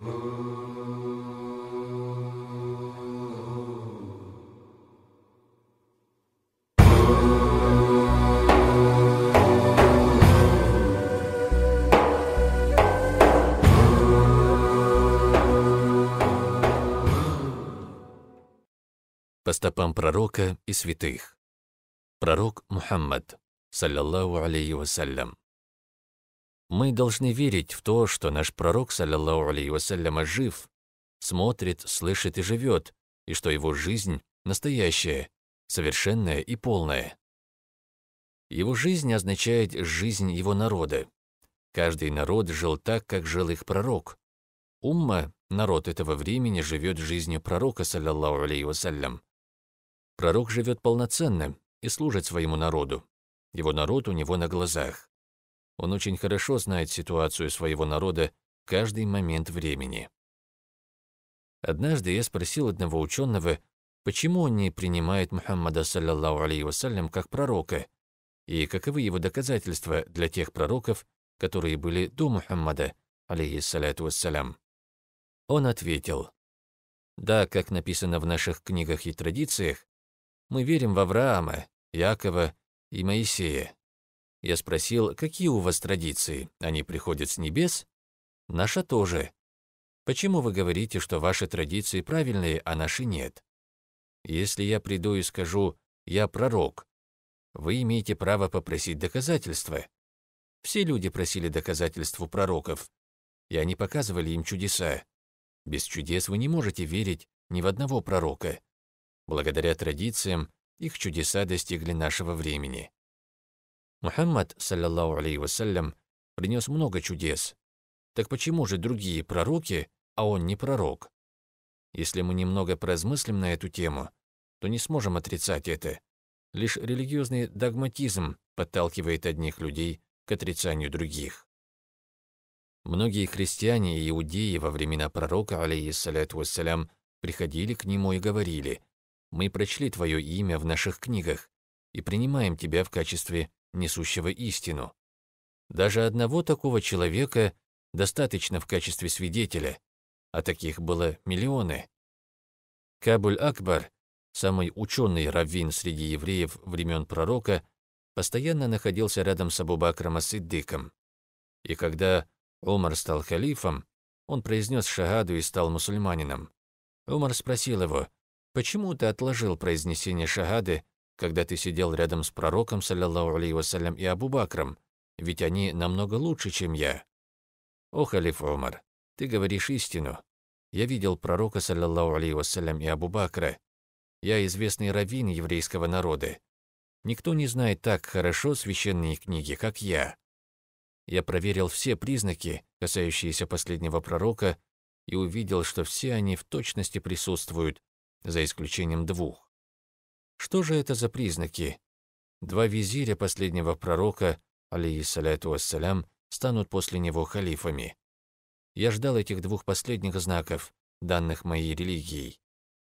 по стопам пророка и святых. Пророк Мухаммад, саллаллаху алейхи вассалям. Мы должны верить в то, что наш пророк, саллиллаху алейхи вассаляма, жив, смотрит, слышит и живет, и что его жизнь настоящая, совершенная и полная. Его жизнь означает жизнь его народа. Каждый народ жил так, как жил их пророк. Умма, народ этого времени, живет жизнью пророка, саллиллаху алейхи вассалям. Пророк живет полноценно и служит своему народу. Его народ у него на глазах. Он очень хорошо знает ситуацию своего народа каждый момент времени. Однажды я спросил одного ученого, почему он не принимает Мухаммада, саллиллаху алейхи вассалям, как пророка, и каковы его доказательства для тех пророков, которые были до Мухаммада, алейхиссаляту вассалям. Он ответил, «Да, как написано в наших книгах и традициях, мы верим в Авраама, Якова и Моисея, я спросил, какие у вас традиции? Они приходят с небес? Наша тоже. Почему вы говорите, что ваши традиции правильные, а наши нет? Если я приду и скажу «я пророк», вы имеете право попросить доказательства. Все люди просили доказательств у пророков, и они показывали им чудеса. Без чудес вы не можете верить ни в одного пророка. Благодаря традициям их чудеса достигли нашего времени. Мухаммад, саллиллаху алейхи вассалям, принес много чудес. Так почему же другие пророки, а он не пророк? Если мы немного поразмыслим на эту тему, то не сможем отрицать это. Лишь религиозный догматизм подталкивает одних людей к отрицанию других. Многие христиане и иудеи во времена пророка, алейхиссаляту вассалям, приходили к нему и говорили, «Мы прочли твое имя в наших книгах и принимаем тебя в качестве несущего истину. Даже одного такого человека достаточно в качестве свидетеля, а таких было миллионы. Кабуль Акбар, самый ученый раввин среди евреев времен пророка, постоянно находился рядом с Абубакром Асиддиком. И когда Умар стал халифом, он произнес шагаду и стал мусульманином. Умар спросил его, почему ты отложил произнесение шагады когда ты сидел рядом с пророком, саллиллаху алейхи вассалям, и Абу Бакром, ведь они намного лучше, чем я. О, халиф Умар, ты говоришь истину. Я видел пророка, саллиллаху алейхи вассалям, и Абу Бакра. Я известный раввин еврейского народа. Никто не знает так хорошо священные книги, как я. Я проверил все признаки, касающиеся последнего пророка, и увидел, что все они в точности присутствуют, за исключением двух. Что же это за признаки? Два визиря последнего пророка, алейхиссаляту вассалям, станут после него халифами. Я ждал этих двух последних знаков, данных моей религией.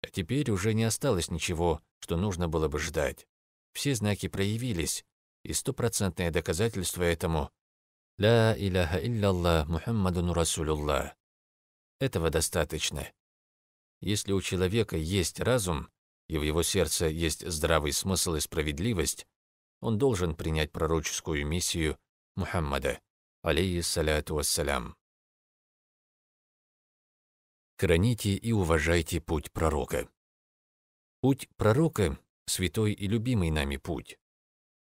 А теперь уже не осталось ничего, что нужно было бы ждать. Все знаки проявились, и стопроцентное доказательство этому «Ля иляха илляллах Мухаммадун Расулюллах». Этого достаточно. Если у человека есть разум, и в его сердце есть здравый смысл и справедливость, он должен принять пророческую миссию Мухаммада, алейхи алейхиссаляту вассалям. Храните и уважайте путь пророка. Путь пророка – святой и любимый нами путь.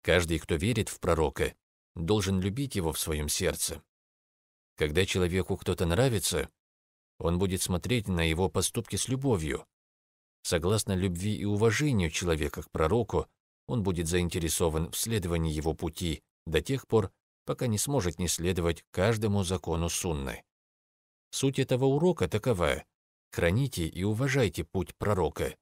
Каждый, кто верит в пророка, должен любить его в своем сердце. Когда человеку кто-то нравится, он будет смотреть на его поступки с любовью, Согласно любви и уважению человека к пророку, он будет заинтересован в следовании его пути до тех пор, пока не сможет не следовать каждому закону сунны. Суть этого урока такова – храните и уважайте путь пророка.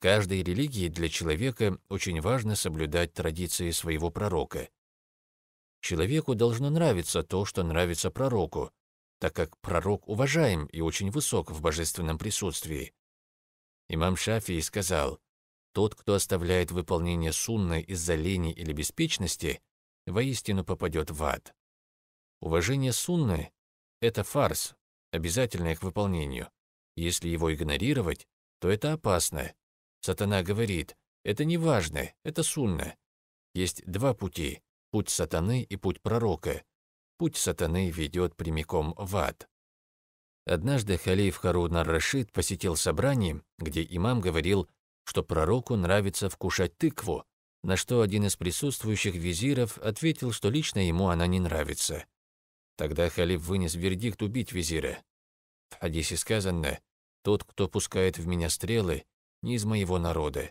Каждой религии для человека очень важно соблюдать традиции своего пророка. Человеку должно нравиться то, что нравится пророку, так как пророк уважаем и очень высок в божественном присутствии, Имам Шафии сказал, «Тот, кто оставляет выполнение сунны из-за лени или беспечности, воистину попадет в ад». Уважение сунны – это фарс, обязательное к выполнению. Если его игнорировать, то это опасно. Сатана говорит, это не важно, это сунна. Есть два пути – путь сатаны и путь пророка. Путь сатаны ведет прямиком в ад. Однажды халиф Харун ар-Рашид посетил собрание, где имам говорил, что пророку нравится вкушать тыкву, на что один из присутствующих визиров ответил, что лично ему она не нравится. Тогда халиф вынес вердикт убить визира. В хадисе сказано «Тот, кто пускает в меня стрелы, не из моего народа».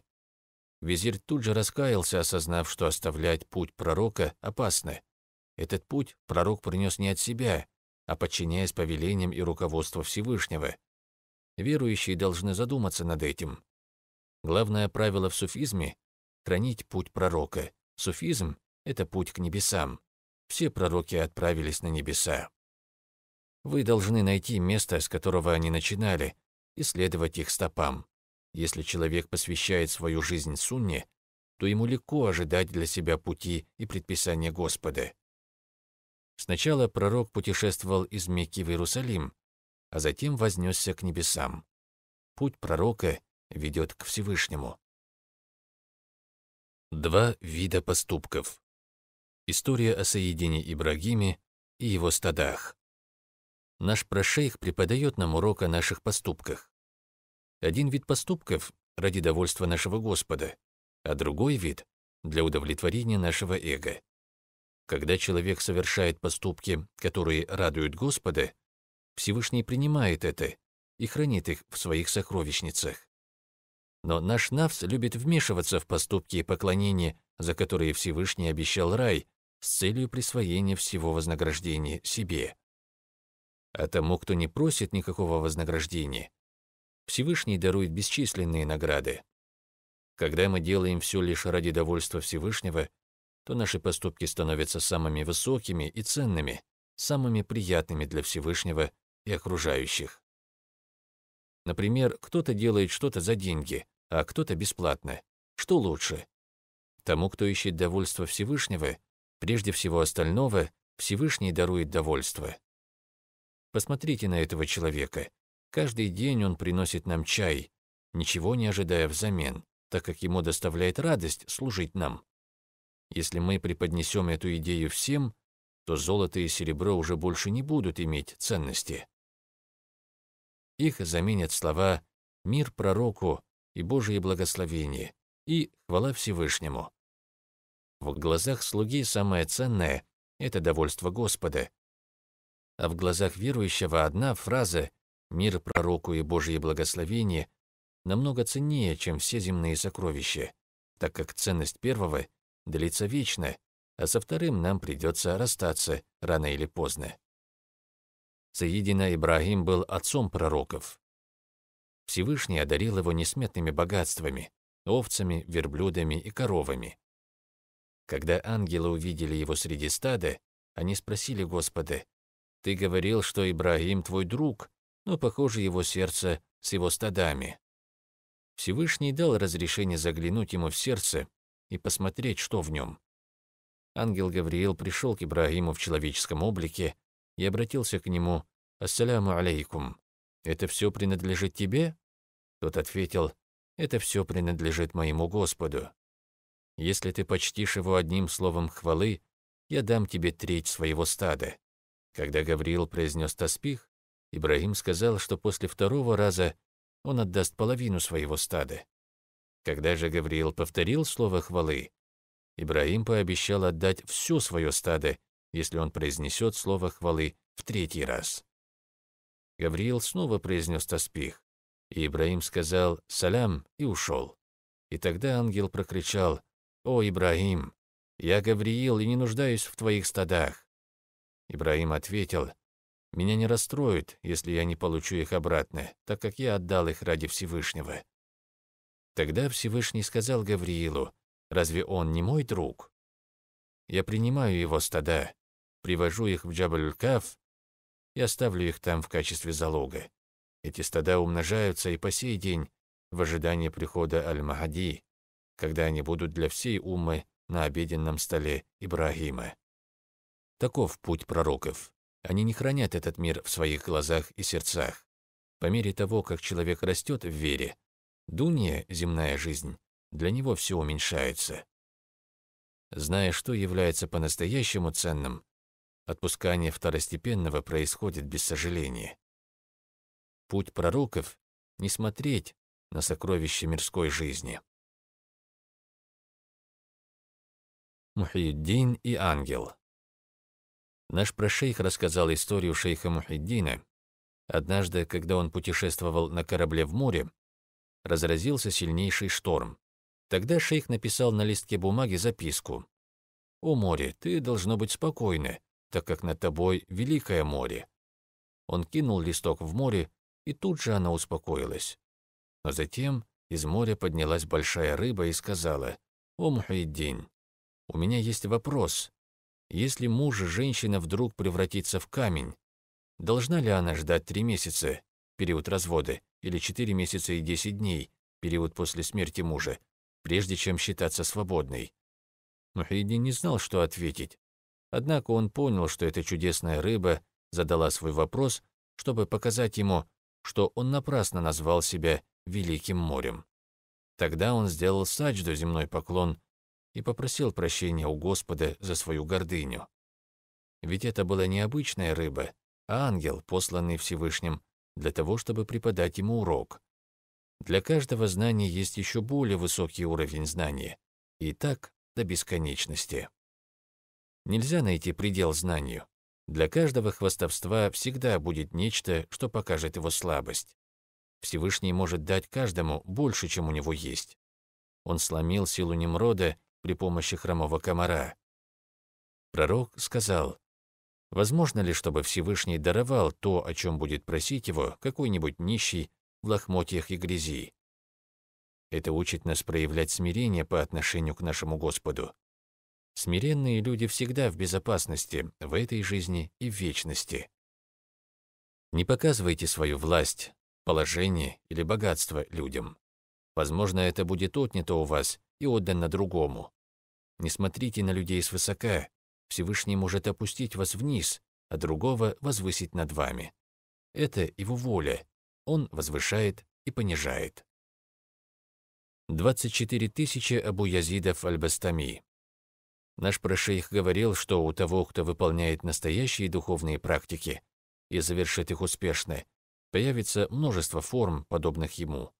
Визирь тут же раскаялся, осознав, что оставлять путь пророка опасно. Этот путь пророк принес не от себя, а подчиняясь повелениям и руководству Всевышнего. Верующие должны задуматься над этим. Главное правило в суфизме — хранить путь пророка. Суфизм — это путь к небесам. Все пророки отправились на небеса. Вы должны найти место, с которого они начинали, и следовать их стопам. Если человек посвящает свою жизнь сунне, то ему легко ожидать для себя пути и предписания Господа. Сначала пророк путешествовал из Мекки в Иерусалим, а затем вознесся к небесам. Путь пророка ведет к Всевышнему. Два вида поступков. История о соединении Ибрагиме и его стадах. Наш прошейх преподает нам урок о наших поступках. Один вид поступков — ради довольства нашего Господа, а другой вид — для удовлетворения нашего эго. Когда человек совершает поступки, которые радуют Господа, Всевышний принимает это и хранит их в своих сокровищницах. Но наш Навс любит вмешиваться в поступки и поклонения, за которые Всевышний обещал рай, с целью присвоения всего вознаграждения себе. А тому, кто не просит никакого вознаграждения, Всевышний дарует бесчисленные награды. Когда мы делаем все лишь ради довольства Всевышнего, то наши поступки становятся самыми высокими и ценными, самыми приятными для Всевышнего и окружающих. Например, кто-то делает что-то за деньги, а кто-то бесплатно. Что лучше? Тому, кто ищет довольство Всевышнего, прежде всего остального, Всевышний дарует довольство. Посмотрите на этого человека. Каждый день он приносит нам чай, ничего не ожидая взамен, так как ему доставляет радость служить нам. Если мы преподнесем эту идею всем, то золото и серебро уже больше не будут иметь ценности. Их заменят слова «мир пророку» и «Божие благословение» и «хвала Всевышнему». В глазах слуги самое ценное — это довольство Господа. А в глазах верующего одна фраза «мир пророку и Божие благословение» намного ценнее, чем все земные сокровища, так как ценность первого — длится вечно, а со вторым нам придется расстаться рано или поздно. Саидина Ибрагим был отцом пророков. Всевышний одарил его несметными богатствами, овцами, верблюдами и коровами. Когда ангелы увидели его среди стада, они спросили Господа, «Ты говорил, что Ибрагим твой друг, но, похоже, его сердце с его стадами». Всевышний дал разрешение заглянуть ему в сердце и посмотреть, что в нем. Ангел Гавриил пришел к Ибрагиму в человеческом облике и обратился к нему «Ассаляму алейкум». «Это все принадлежит тебе?» Тот ответил «Это все принадлежит моему Господу. Если ты почтишь его одним словом хвалы, я дам тебе треть своего стада». Когда Гавриил произнес таспих, Ибрагим сказал, что после второго раза он отдаст половину своего стада. Когда же Гавриил повторил слово хвалы, Ибраим пообещал отдать все свое стадо, если он произнесет слово хвалы в третий раз. Гавриил снова произнес таспих, и Ибраим сказал «Салям» и ушел. И тогда ангел прокричал «О, Ибраим, я Гавриил и не нуждаюсь в твоих стадах». Ибраим ответил «Меня не расстроит, если я не получу их обратно, так как я отдал их ради Всевышнего». Тогда Всевышний сказал Гавриилу, «Разве он не мой друг? Я принимаю его стада, привожу их в Джабаль-Каф и оставлю их там в качестве залога. Эти стада умножаются и по сей день в ожидании прихода Аль-Махади, когда они будут для всей уммы на обеденном столе Ибрагима. Таков путь пророков. Они не хранят этот мир в своих глазах и сердцах. По мере того, как человек растет в вере, Дунья, земная жизнь, для него все уменьшается. Зная, что является по-настоящему ценным, отпускание второстепенного происходит без сожаления. Путь пророков — не смотреть на сокровища мирской жизни. Мухиддин и ангел Наш прошейх рассказал историю шейха Мухиддина. Однажды, когда он путешествовал на корабле в море, разразился сильнейший шторм. Тогда шейх написал на листке бумаги записку. «О море, ты должно быть спокойны, так как над тобой великое море». Он кинул листок в море, и тут же она успокоилась. Но затем из моря поднялась большая рыба и сказала, «О, Мухайдин, у меня есть вопрос. Если муж и женщина вдруг превратится в камень, должна ли она ждать три месяца, период развода, или 4 месяца и 10 дней, период после смерти мужа, прежде чем считаться свободной. Мухиддин не знал, что ответить. Однако он понял, что эта чудесная рыба задала свой вопрос, чтобы показать ему, что он напрасно назвал себя Великим морем. Тогда он сделал Саджду земной поклон и попросил прощения у Господа за свою гордыню. Ведь это была не обычная рыба, а ангел, посланный Всевышним, для того, чтобы преподать ему урок. Для каждого знания есть еще более высокий уровень знания. И так до бесконечности. Нельзя найти предел знанию. Для каждого хвастовства всегда будет нечто, что покажет его слабость. Всевышний может дать каждому больше, чем у него есть. Он сломил силу Немрода при помощи хромого комара. Пророк сказал, Возможно ли, чтобы Всевышний даровал то, о чем будет просить его какой-нибудь нищий в лохмотьях и грязи? Это учит нас проявлять смирение по отношению к нашему Господу. Смиренные люди всегда в безопасности в этой жизни и в вечности. Не показывайте свою власть, положение или богатство людям. Возможно, это будет отнято у вас и отдано другому. Не смотрите на людей свысока, Всевышний может опустить вас вниз, а другого возвысить над вами. Это его воля. Он возвышает и понижает. 24 тысячи Абу Язидов Аль-Бастами. Наш прошейх говорил, что у того, кто выполняет настоящие духовные практики и завершит их успешно, появится множество форм, подобных ему.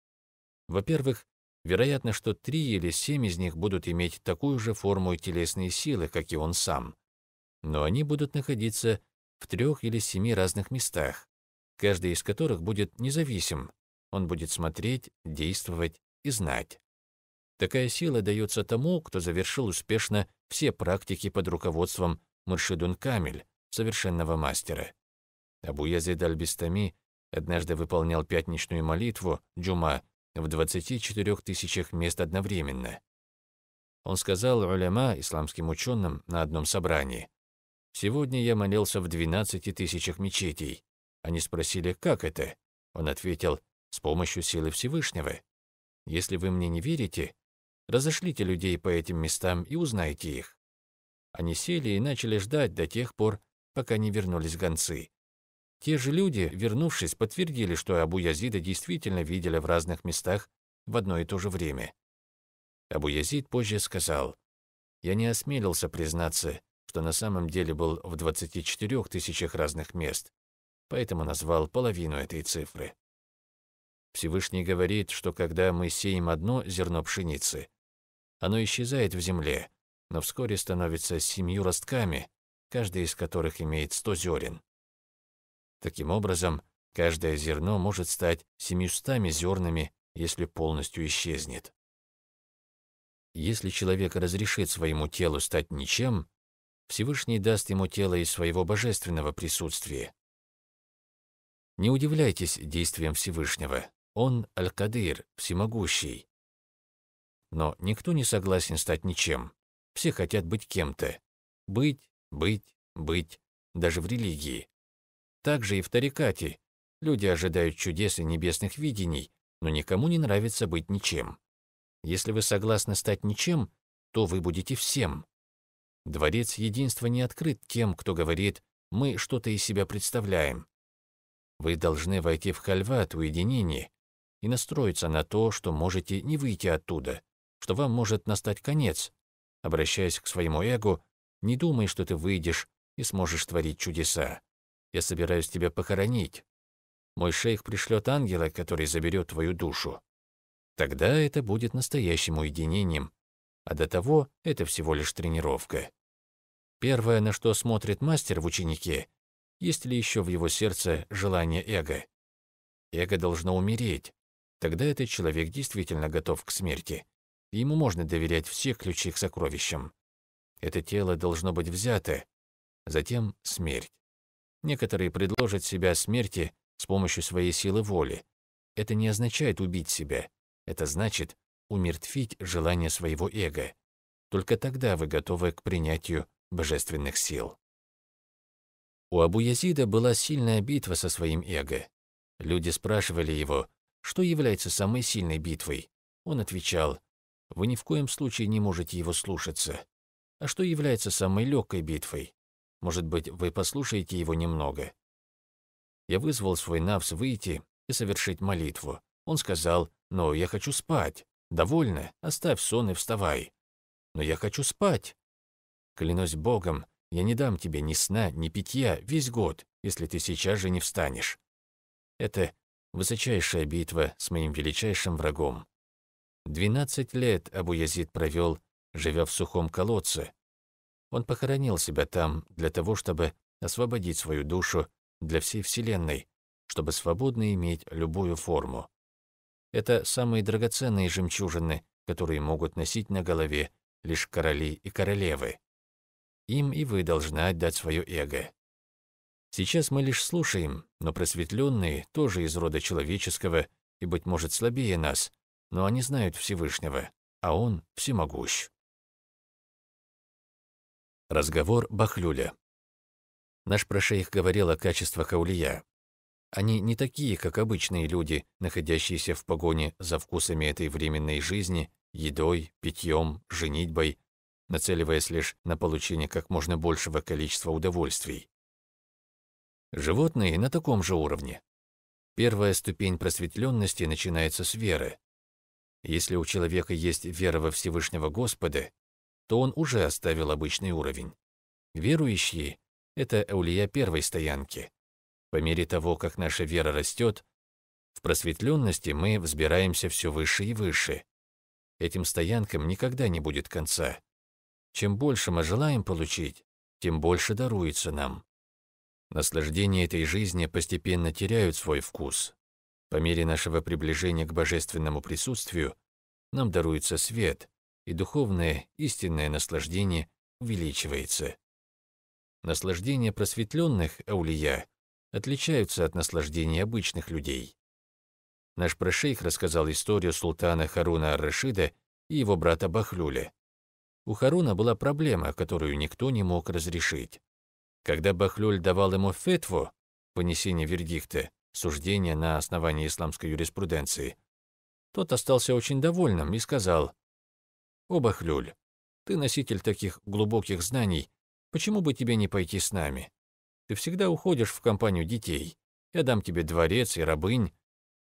Во-первых, Вероятно, что три или семь из них будут иметь такую же форму и телесные силы, как и он сам. Но они будут находиться в трех или семи разных местах, каждый из которых будет независим. Он будет смотреть, действовать и знать. Такая сила дается тому, кто завершил успешно все практики под руководством Муршидун Камель, совершенного мастера. Абу Язид аль однажды выполнял пятничную молитву Джума в 24 тысячах мест одновременно. Он сказал Рулема, исламским ученым, на одном собрании, «Сегодня я молился в 12 тысячах мечетей». Они спросили, как это? Он ответил, «С помощью силы Всевышнего». Если вы мне не верите, разошлите людей по этим местам и узнайте их. Они сели и начали ждать до тех пор, пока не вернулись гонцы. Те же люди, вернувшись, подтвердили, что Абу Язида действительно видели в разных местах в одно и то же время. Абу Язид позже сказал, «Я не осмелился признаться, что на самом деле был в 24 тысячах разных мест, поэтому назвал половину этой цифры». Всевышний говорит, что когда мы сеем одно зерно пшеницы, оно исчезает в земле, но вскоре становится семью ростками, каждый из которых имеет сто зерен. Таким образом, каждое зерно может стать семьюстами зернами, если полностью исчезнет. Если человек разрешит своему телу стать ничем, Всевышний даст ему тело из своего божественного присутствия. Не удивляйтесь действиям Всевышнего. Он Аль-Кадир, всемогущий. Но никто не согласен стать ничем. Все хотят быть кем-то. Быть, быть, быть, даже в религии. Также и в тарикате. Люди ожидают чудес и небесных видений, но никому не нравится быть ничем. Если вы согласны стать ничем, то вы будете всем. Дворец единства не открыт тем, кто говорит «мы что-то из себя представляем». Вы должны войти в хальват уединение и настроиться на то, что можете не выйти оттуда, что вам может настать конец. Обращаясь к своему эго, не думай, что ты выйдешь и сможешь творить чудеса. Я собираюсь тебя похоронить. Мой шейх пришлет ангела, который заберет твою душу. Тогда это будет настоящим уединением, а до того это всего лишь тренировка. Первое, на что смотрит мастер в ученике, есть ли еще в его сердце желание эго. Эго должно умереть. Тогда этот человек действительно готов к смерти. И ему можно доверять все ключи к сокровищам. Это тело должно быть взято. Затем смерть. Некоторые предложат себя смерти с помощью своей силы воли. Это не означает убить себя. Это значит умертвить желание своего эго. Только тогда вы готовы к принятию божественных сил. У Абу-Язида была сильная битва со своим эго. Люди спрашивали его, что является самой сильной битвой. Он отвечал, «Вы ни в коем случае не можете его слушаться». А что является самой легкой битвой? Может быть, вы послушаете его немного?» Я вызвал свой Навс выйти и совершить молитву. Он сказал, «Но я хочу спать. Довольно, оставь сон и вставай». «Но я хочу спать». «Клянусь Богом, я не дам тебе ни сна, ни питья весь год, если ты сейчас же не встанешь». Это высочайшая битва с моим величайшим врагом. Двенадцать лет Абу Язид провел, живя в сухом колодце, он похоронил себя там для того, чтобы освободить свою душу для всей Вселенной, чтобы свободно иметь любую форму. Это самые драгоценные жемчужины, которые могут носить на голове лишь короли и королевы. Им и вы должны отдать свое эго. Сейчас мы лишь слушаем, но просветленные, тоже из рода человеческого и, быть может, слабее нас, но они знают Всевышнего, а Он всемогущ. Разговор Бахлюля. Наш прошейх говорил о качествах аулия. Они не такие, как обычные люди, находящиеся в погоне за вкусами этой временной жизни, едой, питьем, женитьбой, нацеливаясь лишь на получение как можно большего количества удовольствий. Животные на таком же уровне. Первая ступень просветленности начинается с веры. Если у человека есть вера во Всевышнего Господа, то он уже оставил обычный уровень. Верующие — это аулия первой стоянки. По мере того, как наша вера растет, в просветленности мы взбираемся все выше и выше. Этим стоянкам никогда не будет конца. Чем больше мы желаем получить, тем больше даруется нам. Наслаждения этой жизни постепенно теряют свой вкус. По мере нашего приближения к божественному присутствию нам даруется свет, и духовное истинное наслаждение увеличивается. Наслаждения просветленных аулия отличаются от наслаждений обычных людей. Наш прошейх рассказал историю султана Харуна Ар-Рашида и его брата Бахлюля. У Харуна была проблема, которую никто не мог разрешить. Когда Бахлюль давал ему фетву, понесение вердикта, суждение на основании исламской юриспруденции, тот остался очень довольным и сказал, Обахлюль, ты носитель таких глубоких знаний, почему бы тебе не пойти с нами? Ты всегда уходишь в компанию детей. Я дам тебе дворец и рабынь.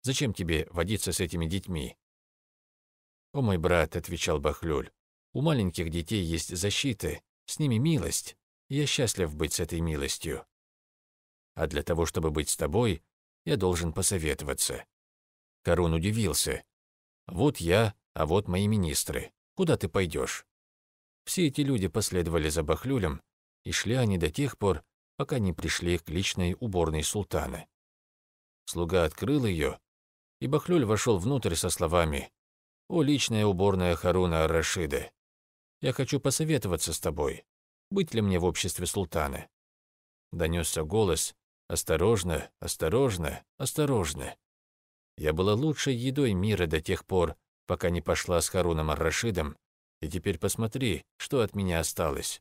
Зачем тебе водиться с этими детьми?» «О мой брат», — отвечал Бахлюль, — «у маленьких детей есть защиты, с ними милость, и я счастлив быть с этой милостью. А для того, чтобы быть с тобой, я должен посоветоваться». Корун удивился. «Вот я, а вот мои министры. Куда ты пойдешь? Все эти люди последовали за Бахлюлем, и шли они до тех пор, пока не пришли к личной уборной султана. Слуга открыл ее, и Бахлюль вошел внутрь со словами «О, личная уборная Харуна Ар я хочу посоветоваться с тобой, быть ли мне в обществе султана?» Донесся голос «Осторожно, осторожно, осторожно». Я была лучшей едой мира до тех пор, пока не пошла с Харуном Ар-Рашидом, и теперь посмотри, что от меня осталось».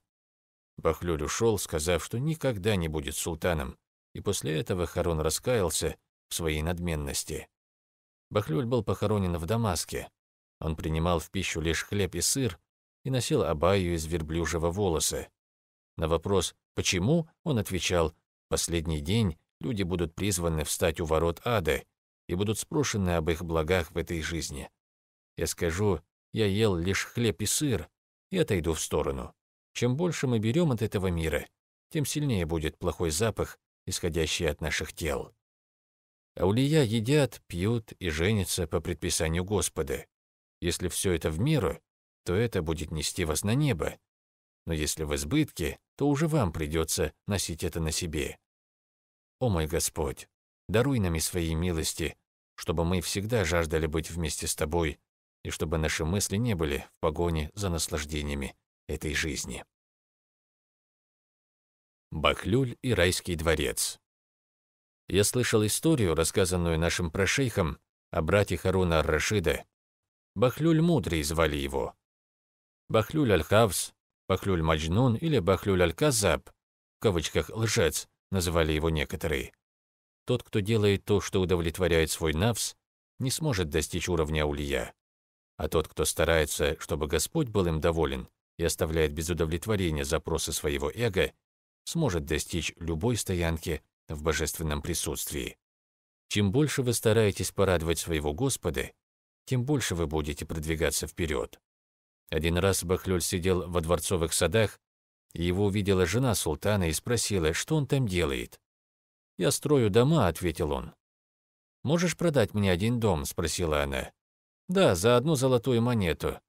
Бахлюль ушел, сказав, что никогда не будет султаном, и после этого Харун раскаялся в своей надменности. Бахлюль был похоронен в Дамаске. Он принимал в пищу лишь хлеб и сыр и носил абайю из верблюжьего волоса. На вопрос «почему?» он отвечал «последний день люди будут призваны встать у ворот ада и будут спрошены об их благах в этой жизни». Я скажу, я ел лишь хлеб и сыр, и отойду в сторону. Чем больше мы берем от этого мира, тем сильнее будет плохой запах, исходящий от наших тел. Аулия едят, пьют и женятся по предписанию Господа. Если все это в меру, то это будет нести вас на небо. Но если в избытке, то уже вам придется носить это на себе. О мой Господь, даруй нам и своей милости, чтобы мы всегда жаждали быть вместе с Тобой и чтобы наши мысли не были в погоне за наслаждениями этой жизни. Бахлюль и райский дворец Я слышал историю, рассказанную нашим прошейхом, о брате Харуна Рашида. Бахлюль Мудрый звали его. Бахлюль Аль-Хавс, Бахлюль Маджнун или Бахлюль Аль-Казаб, в кавычках «лжец», называли его некоторые. Тот, кто делает то, что удовлетворяет свой навс, не сможет достичь уровня улья. А тот, кто старается, чтобы Господь был им доволен и оставляет без удовлетворения запросы своего эго, сможет достичь любой стоянки в божественном присутствии. Чем больше вы стараетесь порадовать своего Господа, тем больше вы будете продвигаться вперед. Один раз Бахлюль сидел во дворцовых садах, и его увидела жена султана и спросила, что он там делает. «Я строю дома», — ответил он. «Можешь продать мне один дом?» — спросила она. Да, за одну золотую монету.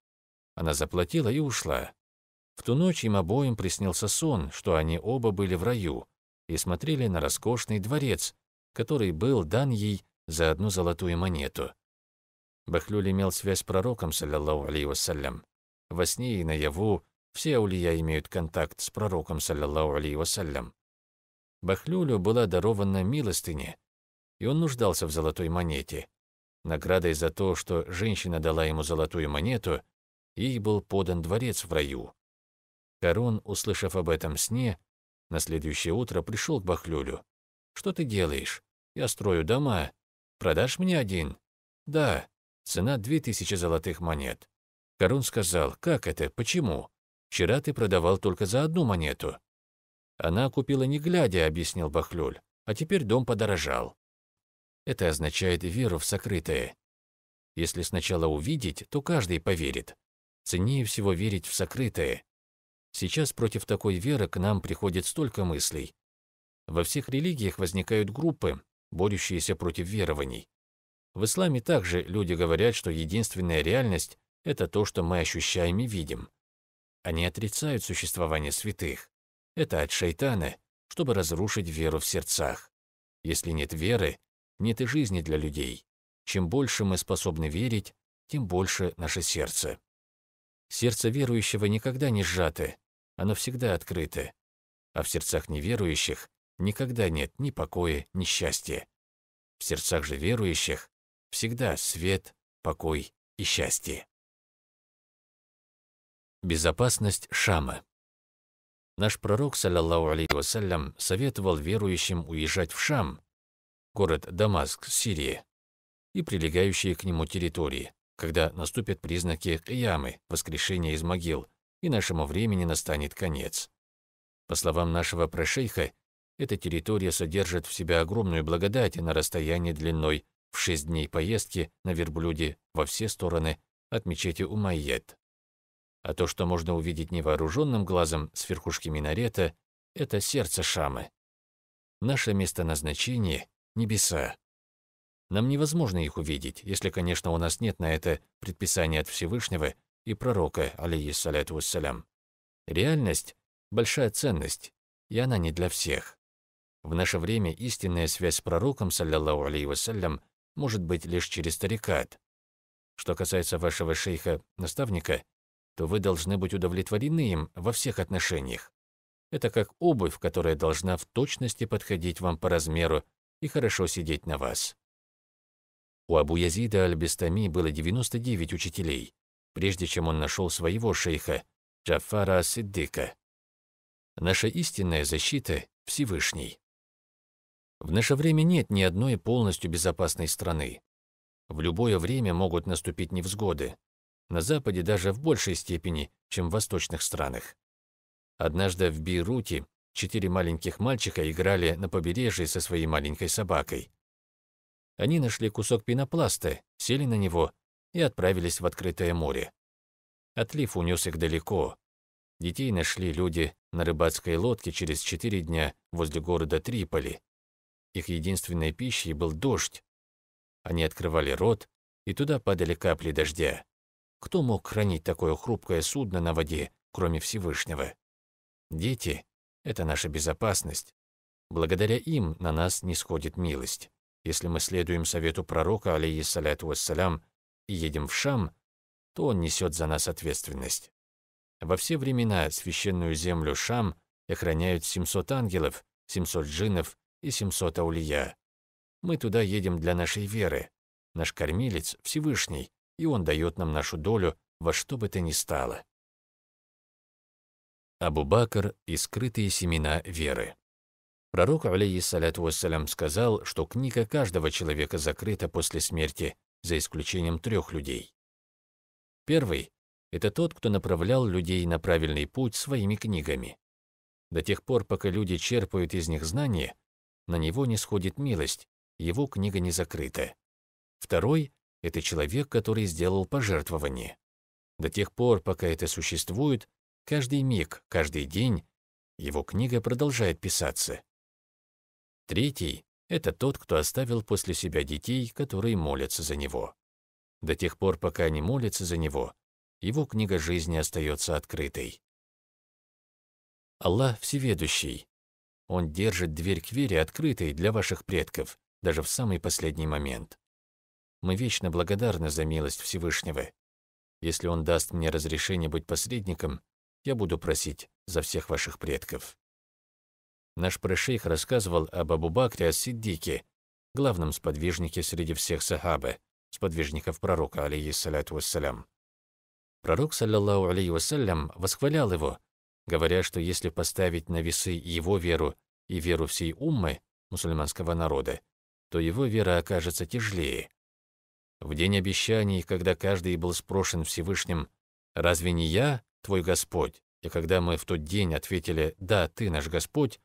Она заплатила и ушла. В ту ночь им обоим приснился сон, что они оба были в раю и смотрели на роскошный дворец, который был дан ей за одну золотую монету. Бахлюль имел связь с пророком, саллиллаху алейхи вассалям. Во сне и наяву все аулия имеют контакт с пророком, саллиллаху алейхи вассалям. Бахлюлю была дарована милостыня, и он нуждался в золотой монете. Наградой за то, что женщина дала ему золотую монету, ей был подан дворец в раю. Корон, услышав об этом сне, на следующее утро пришел к Бахлюлю. «Что ты делаешь? Я строю дома. Продашь мне один?» «Да. Цена две тысячи золотых монет». Корон сказал, «Как это? Почему? Вчера ты продавал только за одну монету». «Она купила не глядя», — объяснил Бахлюль, «а теперь дом подорожал». Это означает веру в сокрытое. Если сначала увидеть, то каждый поверит. Ценнее всего верить в сокрытое. Сейчас против такой веры к нам приходит столько мыслей. Во всех религиях возникают группы, борющиеся против верований. В исламе также люди говорят, что единственная реальность – это то, что мы ощущаем и видим. Они отрицают существование святых. Это от шайтана, чтобы разрушить веру в сердцах. Если нет веры, нет и жизни для людей. Чем больше мы способны верить, тем больше наше сердце. Сердце верующего никогда не сжато, оно всегда открыто. А в сердцах неверующих никогда нет ни покоя, ни счастья. В сердцах же верующих всегда свет, покой и счастье. Безопасность Шама Наш пророк, саллаллаху алейхи вассалям, советовал верующим уезжать в Шам, город Дамаск, Сирии и прилегающие к нему территории, когда наступят признаки ямы, воскрешения из могил, и нашему времени настанет конец. По словам нашего прошейха, эта территория содержит в себя огромную благодать на расстоянии длиной в шесть дней поездки на верблюде во все стороны от мечети Умайет. А то, что можно увидеть невооруженным глазом с верхушки минарета, это сердце Шамы. Наше место назначения. Небеса. Нам невозможно их увидеть, если, конечно, у нас нет на это предписания от Всевышнего и пророка, алейиссаляту вассалям. Реальность – большая ценность, и она не для всех. В наше время истинная связь с пророком, саллиллаху алейхи вассалям, может быть лишь через тарикат. Что касается вашего шейха-наставника, то вы должны быть удовлетворены им во всех отношениях. Это как обувь, которая должна в точности подходить вам по размеру и хорошо сидеть на вас. У Абу Язида Аль-Бестами было 99 учителей, прежде чем он нашел своего шейха, Джафара Сиддика. Наша истинная защита – Всевышний. В наше время нет ни одной полностью безопасной страны. В любое время могут наступить невзгоды. На Западе даже в большей степени, чем в восточных странах. Однажды в Бейруте четыре маленьких мальчика играли на побережье со своей маленькой собакой. Они нашли кусок пенопласта, сели на него и отправились в открытое море. Отлив унес их далеко. Детей нашли люди на рыбацкой лодке через четыре дня возле города Триполи. Их единственной пищей был дождь. Они открывали рот, и туда падали капли дождя. Кто мог хранить такое хрупкое судно на воде, кроме Всевышнего? Дети это наша безопасность. Благодаря им на нас не сходит милость. Если мы следуем совету пророка, алейхиссаляту вассалям, и едем в Шам, то он несет за нас ответственность. Во все времена священную землю Шам охраняют 700 ангелов, 700 джинов и 700 аулия. Мы туда едем для нашей веры. Наш кормилец – Всевышний, и он дает нам нашу долю во что бы то ни стало. Абу-Бакр и скрытые семена веры. Пророк, алейхиссалату вассалям, сказал, что книга каждого человека закрыта после смерти, за исключением трех людей. Первый – это тот, кто направлял людей на правильный путь своими книгами. До тех пор, пока люди черпают из них знания, на него не сходит милость, его книга не закрыта. Второй – это человек, который сделал пожертвование. До тех пор, пока это существует, Каждый миг, каждый день его книга продолжает писаться. Третий — это тот, кто оставил после себя детей, которые молятся за него. До тех пор, пока они молятся за него, его книга жизни остается открытой. Аллах Всеведущий. Он держит дверь к вере открытой для ваших предков, даже в самый последний момент. Мы вечно благодарны за милость Всевышнего. Если Он даст мне разрешение быть посредником, я буду просить за всех ваших предков». Наш прошейх рассказывал об Абу-Бакре Ас-Сиддике, главном сподвижнике среди всех сахабы, сподвижников пророка, алейхиссаляту вассалям. Пророк, саллиллаху алейхи вассалям, восхвалял его, говоря, что если поставить на весы его веру и веру всей уммы, мусульманского народа, то его вера окажется тяжелее. В день обещаний, когда каждый был спрошен Всевышним, «Разве не я, твой Господь. И когда мы в тот день ответили «Да, ты наш Господь»,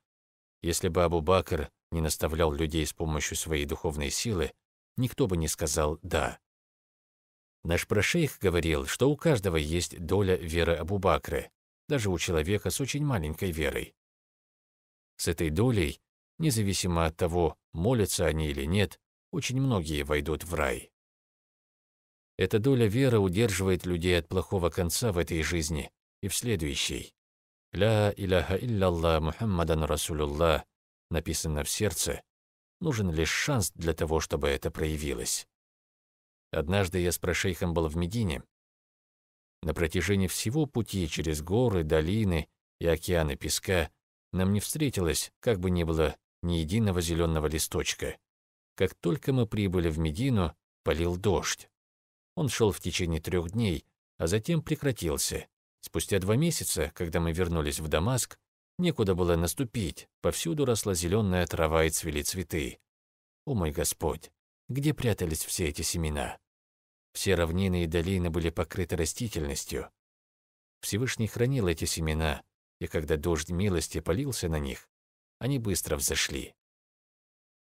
если бы Абу Бакр не наставлял людей с помощью своей духовной силы, никто бы не сказал «да». Наш прошейх говорил, что у каждого есть доля веры Абу Бакры, даже у человека с очень маленькой верой. С этой долей, независимо от того, молятся они или нет, очень многие войдут в рай. Эта доля веры удерживает людей от плохого конца в этой жизни и в следующей. «Ля иляха илляллах Мухаммадан Расулюллах» написано в сердце, нужен лишь шанс для того, чтобы это проявилось. Однажды я с прошейхом был в Медине. На протяжении всего пути через горы, долины и океаны песка нам не встретилось, как бы ни было, ни единого зеленого листочка. Как только мы прибыли в Медину, полил дождь. Он шел в течение трех дней, а затем прекратился. Спустя два месяца, когда мы вернулись в Дамаск, некуда было наступить, повсюду росла зеленая трава и цвели цветы. О мой Господь, где прятались все эти семена? Все равнины и долины были покрыты растительностью. Всевышний хранил эти семена, и когда дождь милости полился на них, они быстро взошли.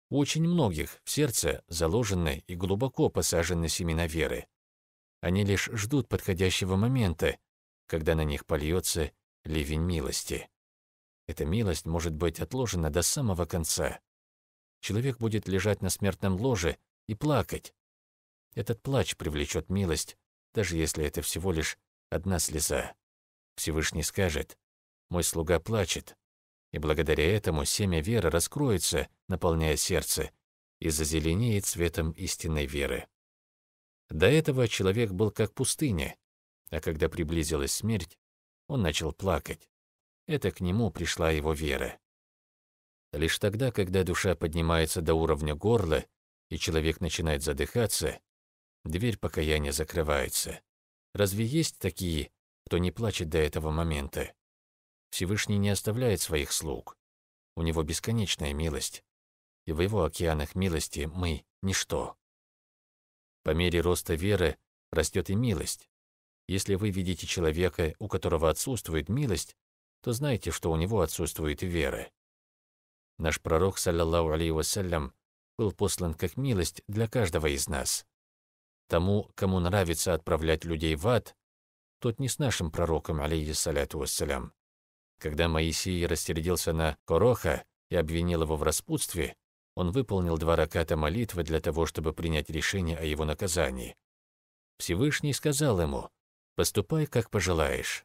У очень многих в сердце заложены и глубоко посажены семена веры, они лишь ждут подходящего момента, когда на них польется ливень милости. Эта милость может быть отложена до самого конца. Человек будет лежать на смертном ложе и плакать. Этот плач привлечет милость, даже если это всего лишь одна слеза. Всевышний скажет, «Мой слуга плачет», и благодаря этому семя веры раскроется, наполняя сердце, и зазеленеет цветом истинной веры. До этого человек был как пустыня, а когда приблизилась смерть, он начал плакать. Это к нему пришла его вера. Лишь тогда, когда душа поднимается до уровня горла, и человек начинает задыхаться, дверь покаяния закрывается. Разве есть такие, кто не плачет до этого момента? Всевышний не оставляет своих слуг. У него бесконечная милость, и в его океанах милости мы — ничто. По мере роста веры растет и милость. Если вы видите человека, у которого отсутствует милость, то знайте, что у него отсутствует веры. Наш пророк, саллаллаху алейхи вассалям, был послан как милость для каждого из нас. Тому, кому нравится отправлять людей в ад, тот не с нашим пророком, алейхиссаляту вассалям. Когда Моисей рассердился на Короха и обвинил его в распутстве, он выполнил два раката молитвы для того, чтобы принять решение о его наказании. Всевышний сказал ему, «Поступай, как пожелаешь».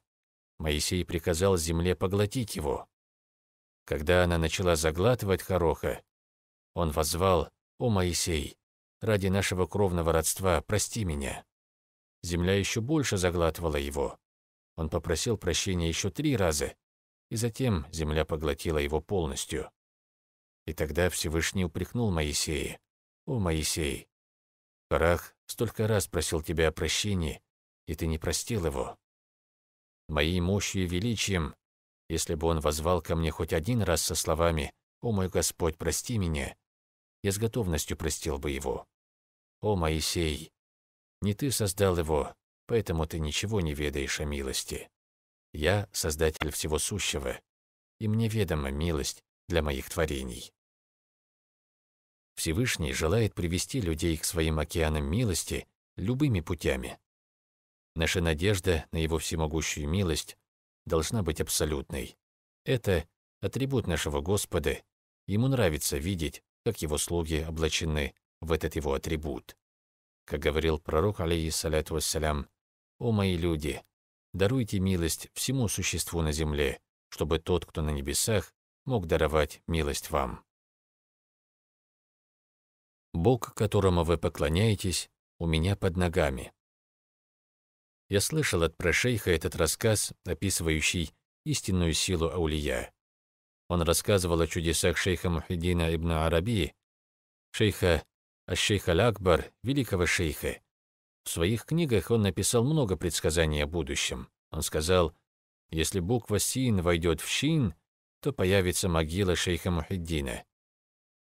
Моисей приказал земле поглотить его. Когда она начала заглатывать Хароха, он возвал: «О, Моисей, ради нашего кровного родства прости меня». Земля еще больше заглатывала его. Он попросил прощения еще три раза, и затем земля поглотила его полностью. И тогда Всевышний упрекнул Моисея. «О, Моисей, Корах столько раз просил тебя о прощении, и ты не простил его. Моей мощью и величием, если бы он возвал ко мне хоть один раз со словами «О мой Господь, прости меня», я с готовностью простил бы его. О, Моисей, не ты создал его, поэтому ты ничего не ведаешь о милости. Я — создатель всего сущего, и мне ведома милость для моих творений. Всевышний желает привести людей к своим океанам милости любыми путями. Наша надежда на его всемогущую милость должна быть абсолютной. Это атрибут нашего Господа. Ему нравится видеть, как его слуги облачены в этот его атрибут. Как говорил пророк, алейхиссалату вассалям, «О мои люди, даруйте милость всему существу на земле, чтобы тот, кто на небесах, мог даровать милость вам». Бог, которому вы поклоняетесь, у меня под ногами. Я слышал от прошейха этот рассказ, описывающий истинную силу Аулия. Он рассказывал о чудесах шейха Мухиддина ибн Арабии, шейха Аш-Шейха Акбар, великого шейха. В своих книгах он написал много предсказаний о будущем. Он сказал, если буква Син войдет в Шин, то появится могила шейха Мухиддина.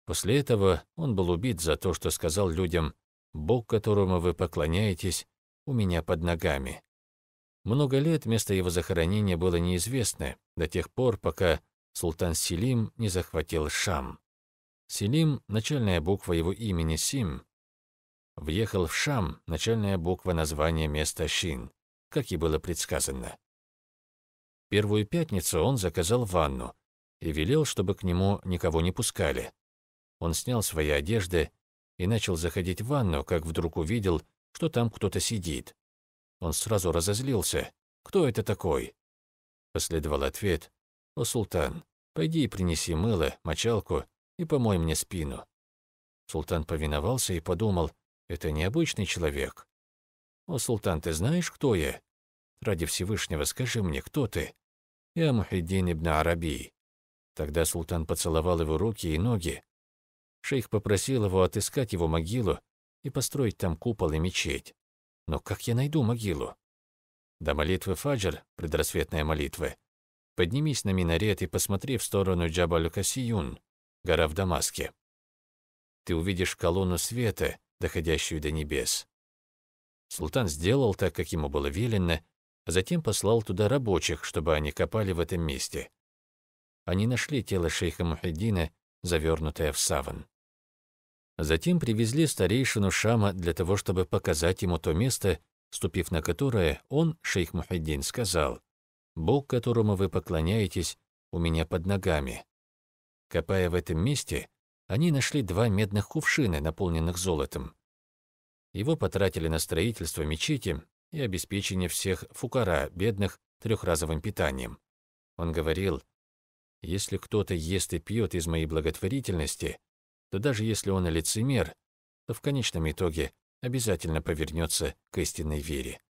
После этого он был убит за то, что сказал людям «Бог, которому вы поклоняетесь, у меня под ногами». Много лет место его захоронения было неизвестно, до тех пор, пока султан Селим не захватил Шам. Селим – начальная буква его имени Сим. Въехал в Шам – начальная буква названия места Шин, как и было предсказано. Первую пятницу он заказал ванну и велел, чтобы к нему никого не пускали. Он снял свои одежды и начал заходить в ванну, как вдруг увидел, что там кто-то сидит. Он сразу разозлился. «Кто это такой?» Последовал ответ. «О, султан, пойди и принеси мыло, мочалку и помой мне спину». Султан повиновался и подумал, «Это необычный человек». «О, султан, ты знаешь, кто я? Ради Всевышнего скажи мне, кто ты?» «Я Мухиддин ибн Араби». Тогда султан поцеловал его руки и ноги, Шейх попросил его отыскать его могилу и построить там купол и мечеть. Но как я найду могилу? До молитвы Фаджр, предрассветной молитвы, поднимись на минарет и посмотри в сторону Джабаль касиюн гора в Дамаске. Ты увидишь колонну света, доходящую до небес. Султан сделал так, как ему было велено, а затем послал туда рабочих, чтобы они копали в этом месте. Они нашли тело шейха Мухаддина, завернутое в саван. Затем привезли старейшину Шама для того, чтобы показать ему то место, ступив на которое он, шейх Мухиддин, сказал, «Бог, которому вы поклоняетесь, у меня под ногами». Копая в этом месте, они нашли два медных кувшина, наполненных золотом. Его потратили на строительство мечети и обеспечение всех фукара, бедных, трехразовым питанием. Он говорил, «Если кто-то ест и пьет из моей благотворительности, то даже если он и лицемер, то в конечном итоге обязательно повернется к истинной вере.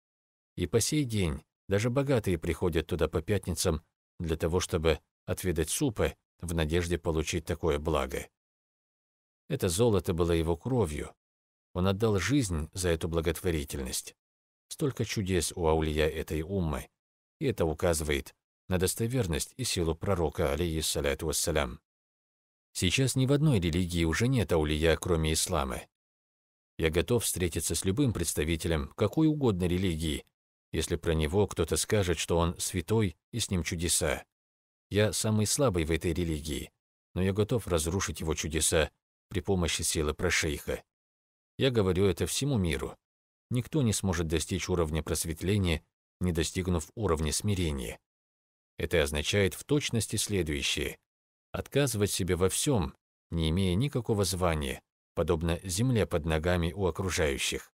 И по сей день даже богатые приходят туда по пятницам для того, чтобы отведать супы в надежде получить такое благо. Это золото было его кровью. Он отдал жизнь за эту благотворительность. Столько чудес у Аулия этой уммы, и это указывает на достоверность и силу пророка, алейхиссаляту вассалям. Сейчас ни в одной религии уже нет аулия, кроме ислама. Я готов встретиться с любым представителем какой угодно религии, если про него кто-то скажет, что он святой и с ним чудеса. Я самый слабый в этой религии, но я готов разрушить его чудеса при помощи силы прошейха. Я говорю это всему миру. Никто не сможет достичь уровня просветления, не достигнув уровня смирения. Это означает в точности следующее отказывать себе во всем, не имея никакого звания, подобно земле под ногами у окружающих.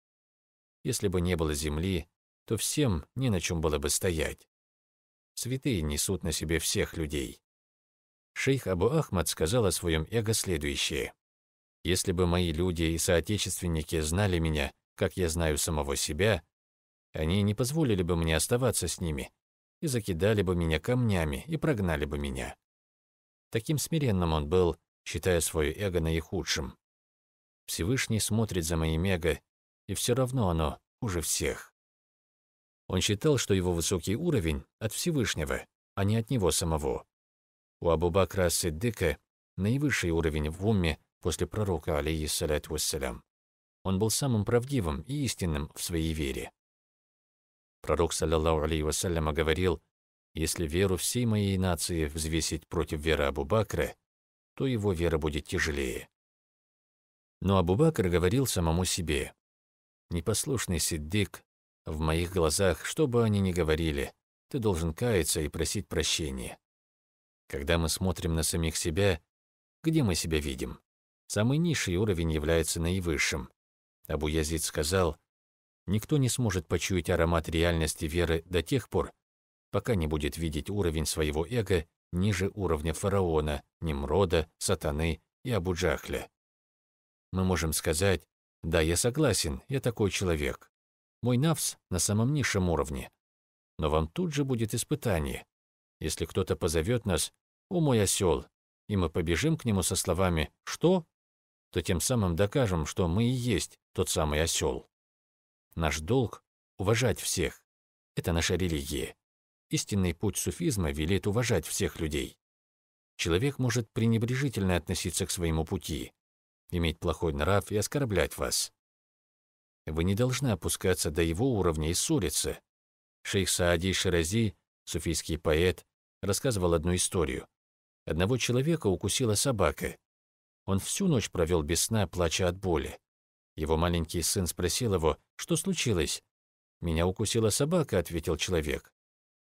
Если бы не было земли, то всем не на чем было бы стоять. Святые несут на себе всех людей. Шейх Абу Ахмад сказал о своем эго следующее. «Если бы мои люди и соотечественники знали меня, как я знаю самого себя, они не позволили бы мне оставаться с ними и закидали бы меня камнями и прогнали бы меня. Таким смиренным он был, считая свое эго наихудшим. Всевышний смотрит за моим эго, и все равно оно хуже всех. Он считал, что его высокий уровень от Всевышнего, а не от него самого. У Абу-Бакра Сиддыка наивысший уровень в умме после пророка, Алии алейхиссаляту вассалям. Он был самым правдивым и истинным в своей вере. Пророк, саллаллаху алейхи вассаляма, говорил, если веру всей моей нации взвесить против веры Абу-Бакра, то его вера будет тяжелее. Но Абу-Бакр говорил самому себе, «Непослушный Сиддик, в моих глазах, что бы они ни говорили, ты должен каяться и просить прощения. Когда мы смотрим на самих себя, где мы себя видим? Самый низший уровень является наивысшим. Абу Язид сказал, «Никто не сможет почуять аромат реальности веры до тех пор, пока не будет видеть уровень своего эго ниже уровня фараона, Немрода, Сатаны и Абуджахля. Мы можем сказать, да, я согласен, я такой человек. Мой навс на самом низшем уровне. Но вам тут же будет испытание. Если кто-то позовет нас «О мой осел!» и мы побежим к нему со словами «Что?», то тем самым докажем, что мы и есть тот самый осел. Наш долг — уважать всех. Это наша религия. Истинный путь суфизма велит уважать всех людей. Человек может пренебрежительно относиться к своему пути, иметь плохой нрав и оскорблять вас. Вы не должны опускаться до его уровня и ссориться. Шейх Саади Ширази, суфийский поэт, рассказывал одну историю. Одного человека укусила собака. Он всю ночь провел без сна, плача от боли. Его маленький сын спросил его, что случилось. «Меня укусила собака», — ответил человек.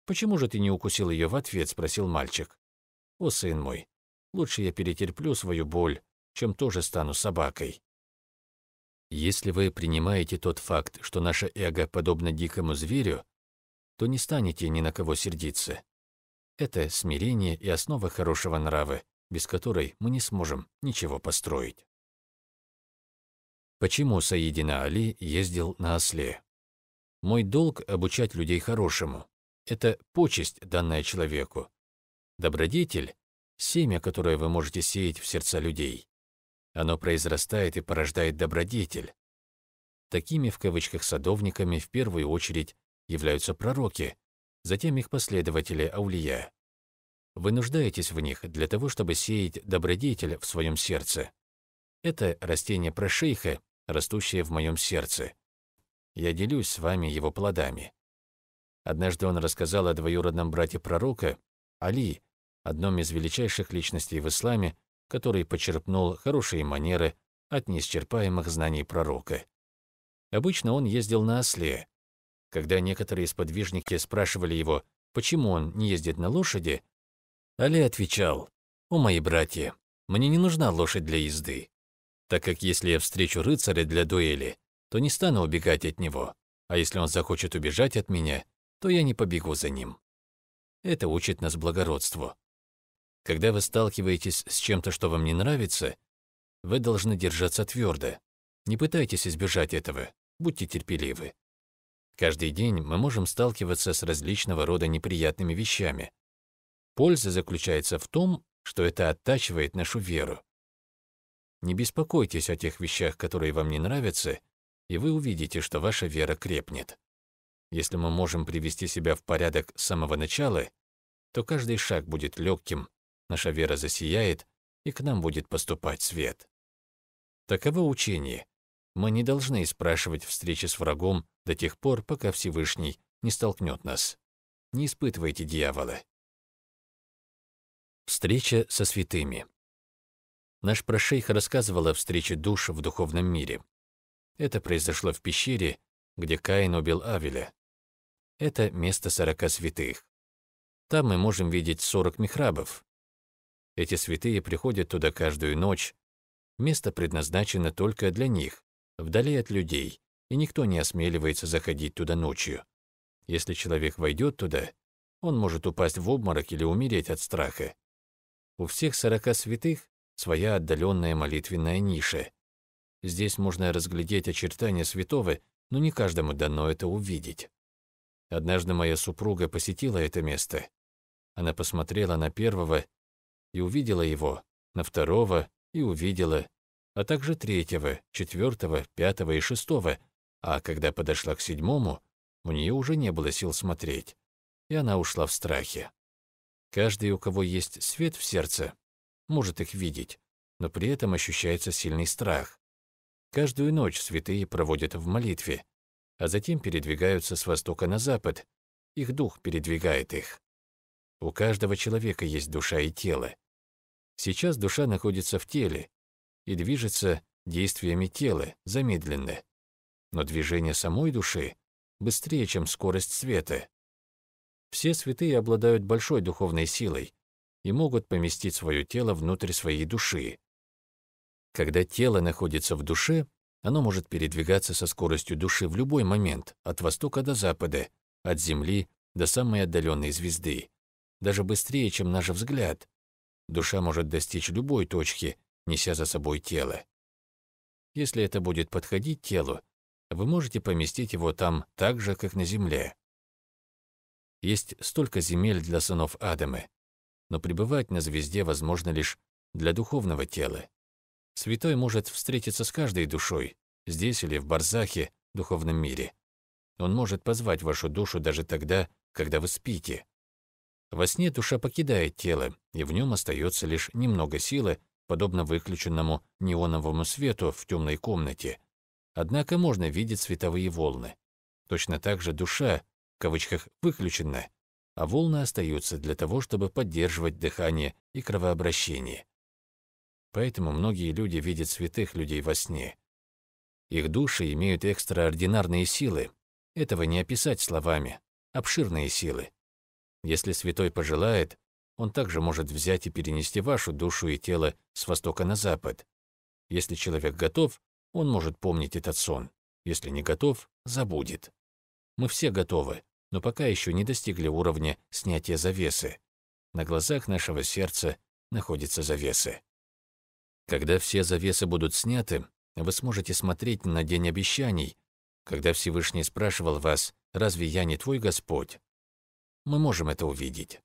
«Почему же ты не укусил ее в ответ?» — спросил мальчик. «О, сын мой, лучше я перетерплю свою боль, чем тоже стану собакой». Если вы принимаете тот факт, что наше эго подобно дикому зверю, то не станете ни на кого сердиться. Это смирение и основа хорошего нрава, без которой мы не сможем ничего построить. Почему Саидина Али ездил на осле? Мой долг – обучать людей хорошему это почесть, данная человеку. Добродетель — семя, которое вы можете сеять в сердца людей. Оно произрастает и порождает добродетель. Такими, в кавычках, садовниками в первую очередь являются пророки, затем их последователи аулия. Вы нуждаетесь в них для того, чтобы сеять добродетель в своем сердце. Это растение прошейха, растущее в моем сердце. Я делюсь с вами его плодами. Однажды он рассказал о двоюродном брате пророка, Али, одном из величайших личностей в исламе, который почерпнул хорошие манеры от неисчерпаемых знаний пророка. Обычно он ездил на осле. Когда некоторые сподвижники спрашивали его, почему он не ездит на лошади, Али отвечал, «О, мои братья, мне не нужна лошадь для езды, так как если я встречу рыцаря для дуэли, то не стану убегать от него, а если он захочет убежать от меня, то я не побегу за ним. Это учит нас благородству. Когда вы сталкиваетесь с чем-то, что вам не нравится, вы должны держаться твердо. Не пытайтесь избежать этого, будьте терпеливы. Каждый день мы можем сталкиваться с различного рода неприятными вещами. Польза заключается в том, что это оттачивает нашу веру. Не беспокойтесь о тех вещах, которые вам не нравятся, и вы увидите, что ваша вера крепнет. Если мы можем привести себя в порядок с самого начала, то каждый шаг будет легким, наша вера засияет, и к нам будет поступать свет. Таково учение. Мы не должны спрашивать встречи с врагом до тех пор, пока Всевышний не столкнет нас. Не испытывайте дьявола. Встреча со святыми. Наш прошейх рассказывал о встрече душ в духовном мире. Это произошло в пещере, где Каин убил Авеля. Это место сорока святых. Там мы можем видеть сорок михрабов. Эти святые приходят туда каждую ночь. Место предназначено только для них, вдали от людей, и никто не осмеливается заходить туда ночью. Если человек войдет туда, он может упасть в обморок или умереть от страха. У всех сорока святых своя отдаленная молитвенная ниша. Здесь можно разглядеть очертания святого, но не каждому дано это увидеть. Однажды моя супруга посетила это место. Она посмотрела на первого и увидела его, на второго и увидела, а также третьего, четвертого, пятого и шестого, а когда подошла к седьмому, у нее уже не было сил смотреть, и она ушла в страхе. Каждый, у кого есть свет в сердце, может их видеть, но при этом ощущается сильный страх. Каждую ночь святые проводят в молитве, а затем передвигаются с востока на запад. Их дух передвигает их. У каждого человека есть душа и тело. Сейчас душа находится в теле и движется действиями тела, замедленно. Но движение самой души быстрее, чем скорость света. Все святые обладают большой духовной силой и могут поместить свое тело внутрь своей души. Когда тело находится в душе, оно может передвигаться со скоростью души в любой момент, от востока до запада, от Земли до самой отдаленной звезды, даже быстрее, чем наш взгляд. Душа может достичь любой точки, неся за собой тело. Если это будет подходить телу, вы можете поместить его там так же, как на земле. Есть столько земель для сынов Адама, но пребывать на звезде возможно лишь для духовного тела. Святой может встретиться с каждой душой, здесь или в Барзахе, духовном мире. Он может позвать вашу душу даже тогда, когда вы спите. Во сне душа покидает тело, и в нем остается лишь немного силы, подобно выключенному неоновому свету в темной комнате. Однако можно видеть световые волны. Точно так же душа, в кавычках, выключена, а волны остаются для того, чтобы поддерживать дыхание и кровообращение. Поэтому многие люди видят святых людей во сне. Их души имеют экстраординарные силы. Этого не описать словами. Обширные силы. Если святой пожелает, он также может взять и перенести вашу душу и тело с востока на запад. Если человек готов, он может помнить этот сон. Если не готов, забудет. Мы все готовы, но пока еще не достигли уровня снятия завесы. На глазах нашего сердца находятся завесы. Когда все завесы будут сняты, вы сможете смотреть на день обещаний, когда Всевышний спрашивал вас, «Разве я не твой Господь?» Мы можем это увидеть.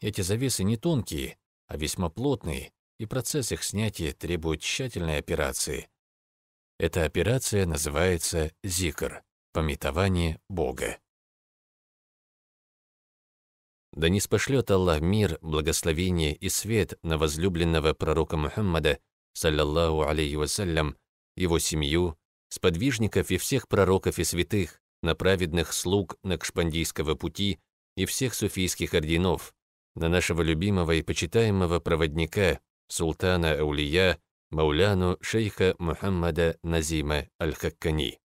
Эти завесы не тонкие, а весьма плотные, и процесс их снятия требует тщательной операции. Эта операция называется зикр — пометование Бога. Да не спошлет Аллах мир, благословение и свет на возлюбленного пророка Мухаммада — саллаллаху алейхи вассалям, его семью, сподвижников и всех пророков и святых, на праведных слуг Накшпандийского пути и всех суфийских орденов, на нашего любимого и почитаемого проводника, султана Аулия, Мауляну шейха Мухаммада Назима Аль-Хаккани.